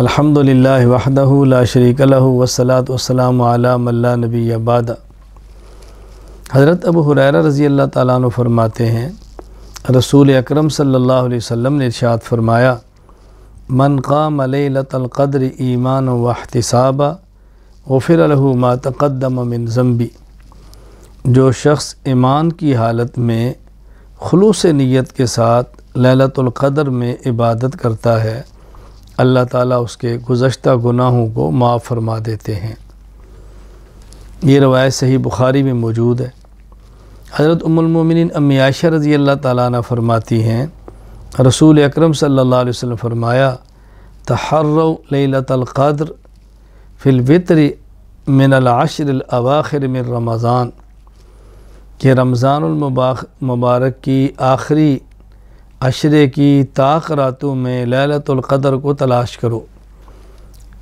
अलहमदिल्ला वहदह ला शरीक लह वसलात वसलाम मल्ला नबी आबाद हज़रत अबू हुरैरा रज़ी अल्लाह ताली फरमाते हैं रसूल अकरम सल्लल्लाहु अलैहि वसल्लम ने इरशाद फरमाया मन काम लतलक़द्र ईमान वहतसाबा वफ़िर मा तक़दम मिन जम्बी जो शख्स ईमान की हालत में खलूस नीयत के साथ ललतुल्क़दर में इबादत करता है अल्लाह ताला उसके गुज्त गुनाहों को माफ़ फरमा देते हैं ये रवायत सही बुखारी में मौजूद है हज़रत उममिन अम्मी आयशा रज़ी अल्लाह ताली फ़रमाती हैं रसूल अक्रम सल्ला वसम फ़रमाया तहर्रलतलक़द्र फ़िलवितर मिनलाशरवाखिर मिन रमज़ान के रमज़ानमबारक की आखिरी अशरे की ताक रातों में ललतुल्क़दर को तलाश करो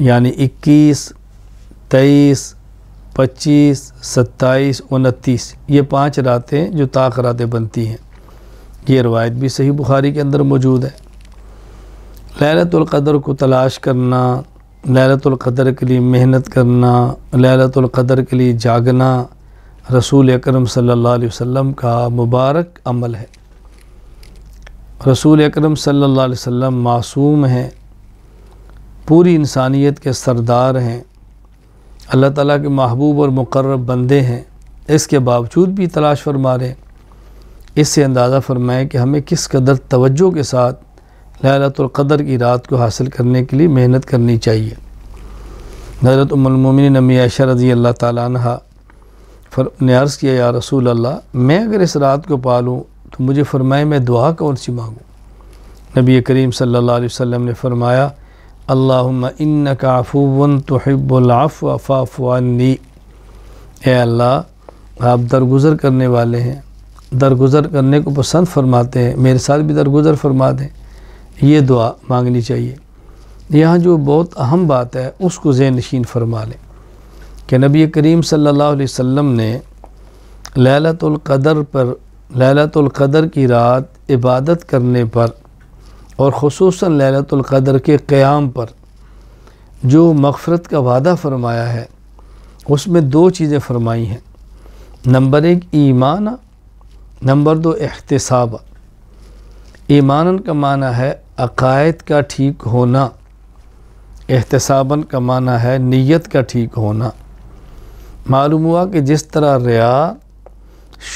यानी 21, 23, 25, 27, उनतीस ये पांच रातें जो ताक रातें बनती हैं ये रवायत भी सही बुखारी के अंदर मौजूद है ललतुल्क़दर को तलाश करना ललतुल्क़दर के लिए मेहनत करना ललतुल्क़दर के लिए जागना रसूल अकरम सल्लल्लाहु अलैहि वसल्लम का मुबारक अमल है रसूल अकरम सल्लल्लाहु अलैहि वसल्लम मासूम हैं पूरी इंसानियत के सरदार हैं अल्लाह ताला के महबूब और मुकर्रब बंदे हैं इसके बावजूद भी तलाश फरमा रहे इससे अंदाज़ा फ़रमाएँ कि हमें किस कदर तवज्जो के साथ लहलतुल्क़दर की रात को हासिल करने के लिए मेहनत करनी चाहिए हज़रत उमलमिन नमी आयशा रज़ी अल्लाह तह ने अर्ज़ किया या रसूल अल्लाह मैं अगर इस रात को पालूँ तो मुझे फ़रमाए मैं दुआ कौन सी मांगूँ नबी करीम सल्लल्लाहु अलैहि वसल्लम ने फरमाया अल्लाह इन काफ़ून तोहबुल्फ़ फ़ाफ़ानी ए अल्लाह आप दरगुजर करने वाले हैं दरगुजर करने को पसंद फरमाते हैं मेरे साथ भी दरगुजर फरमा दें ये दुआ मांगनी चाहिए यहाँ जो बहुत अहम बात है उसको जहन नशीन फरमा लें कि नबी करीम सल्लल्लाहु अलैहि वसल्लम ने लैलतुल्क़दर पर ललतुल्क़दर की रात इबादत करने पर और खसूस ललतुल्क़दर के क़्याम पर जो मगफ़रत का वादा फरमाया है उसमें दो चीज़ें फरमाई हैं नंबर एक ईमान नंबर दो एहतसाब ईमान का माना है अकायद का ठीक होना एहतसाबन का माना है नीयत का ठीक होना मालूम हुआ कि जिस तरह रिया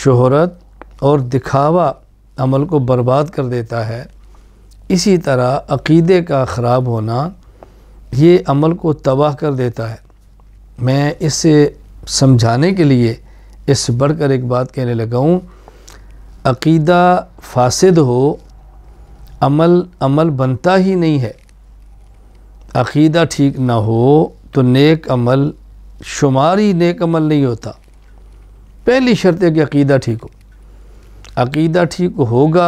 शहरत और दिखावा अमल को बर्बाद कर देता है इसी तरह अकीदे का ख़राब होना ये अमल को तबाह कर देता है मैं इसे समझाने के लिए इस बढ़कर एक बात कहने लगा हूँ अकीदा फासद हो अमल अमल बनता ही नहीं है अकीदा ठीक ना हो तो नेक अमल शुमारी नेक अमल नहीं होता पहली शर्त है कि अकीदा ठीक हो अकीदा ठीक होगा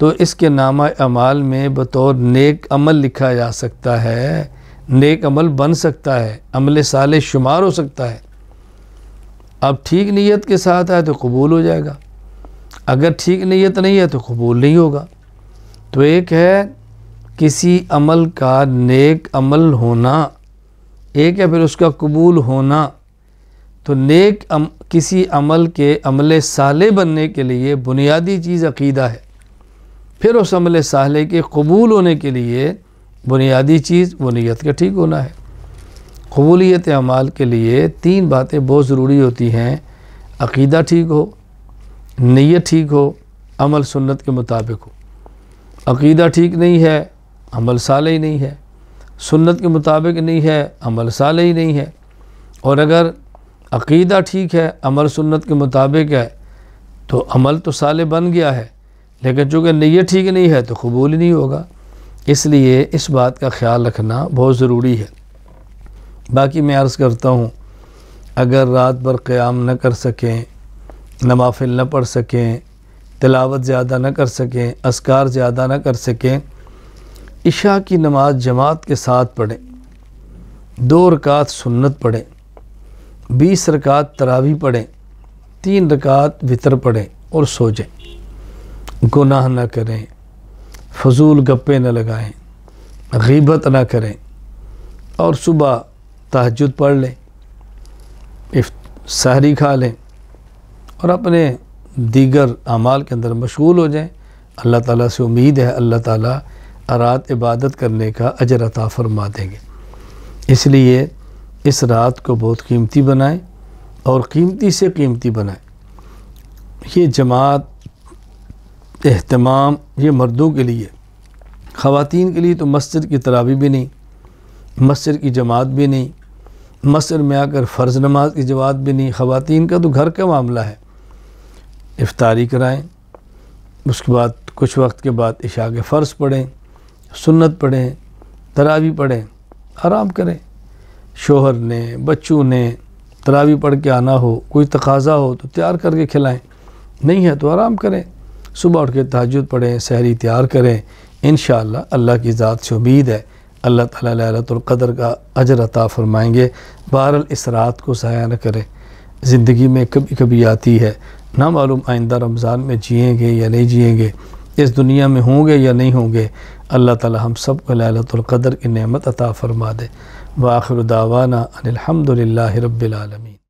तो इसके नामा अमाल में बतौर नेक अमल लिखा जा सकता है नेक अमल बन सकता है अमल साल शुमार हो सकता है अब ठीक नीयत के साथ आए तो कबूल हो जाएगा अगर ठीक नीयत नहीं है तो कबूल नहीं होगा तो एक है किसी अमल का नेक अमल होना एक है फिर उसका कबूल होना तो नेक अम, किसी अमल के अमल साले बनने के लिए बुनियादी चीज़ अकीदा है फिर उस अमल साले के कबूल होने के लिए बुनियादी चीज़ वो नीयत का ठीक होना है कबूलीत अमाल के लिए तीन बातें बहुत ज़रूरी होती हैं अकीदा ठीक हो नीयत ठीक हो अमल सुन्नत के मुताबिक हो अकीदा ठीक नहीं है अमल साल ही नहीं है सुन्नत के मुताबिक नहीं है अमल साल ही नहीं है और अगर अकीदा ठीक है अमल सुन्नत के मुताबिक है तो अमल तो साले बन गया है लेकिन चूँकि नीयत ठीक नहीं है तो कबूल ही नहीं होगा इसलिए इस बात का ख्याल रखना बहुत ज़रूरी है बाकी मैं अर्ज़ करता हूँ अगर रात भर क़्याम न कर सकें नमाफिल न पढ़ सकें तलावत ज़्यादा न कर सकें असकार ज़्यादा न कर सकें इशा की नमाज जमात के साथ पढ़ें दो रकात सुन्नत पढ़ें बीस रकात तरावी पढ़ें तीन रकात वितर पढ़ें और सो जाएं गुनाह ना करें फजूल गप्पे न लगाएं गीबत ना करें और सुबह तहजद पढ़ लें सहरी खा लें और अपने दीगर अमाल के अंदर मशगूल हो जाएं अल्लाह ताला से उम्मीद है अल्लाह ताला रात इबादत करने का अजर अता फरमा देंगे इसलिए इस रात को बहुत कीमती बनाएं और कीमती से कीमती बनाएं ये जमात अहतमाम ये मर्दों के लिए ख़वातीन के लिए तो मस्जिद की तरावी भी नहीं मस्जिद की जमात भी नहीं मस्जिद में आकर फ़र्ज़ नमाज की जमात भी नहीं ख़वातीन का तो घर का मामला है इफ्तारी कराएं उसके बाद कुछ वक्त के बाद इशा के फ़र्ज़ पढ़ें सुन्नत पढ़ें तरावी पढ़ें आराम करें शोहर ने बच्चों ने तरावी पढ़ के आना हो कोई तकाजा हो तो तैयार करके खिलाएं नहीं है तो आराम करें सुबह उठ के तहजद पढ़ें सहरी तैयार करें इन अल्लाह की ज़ात से उम्मीद है अल्लाह तालतुल्क़दर का अजर अता फ़रमाएँगे बहरल इस रात को ज़ाया न करें ज़िंदगी में कभी कभी आती है ना मालूम आइंदा रमज़ान में जियेंगे या नहीं जियेंगे इस दुनिया में होंगे या नहीं होंगे अल्लाह ताली हम सब को लैलतुल्क़दर की नमत अता फ़रमा दे वाखिर दावाना अनिलहमदिल्ला रबालमीन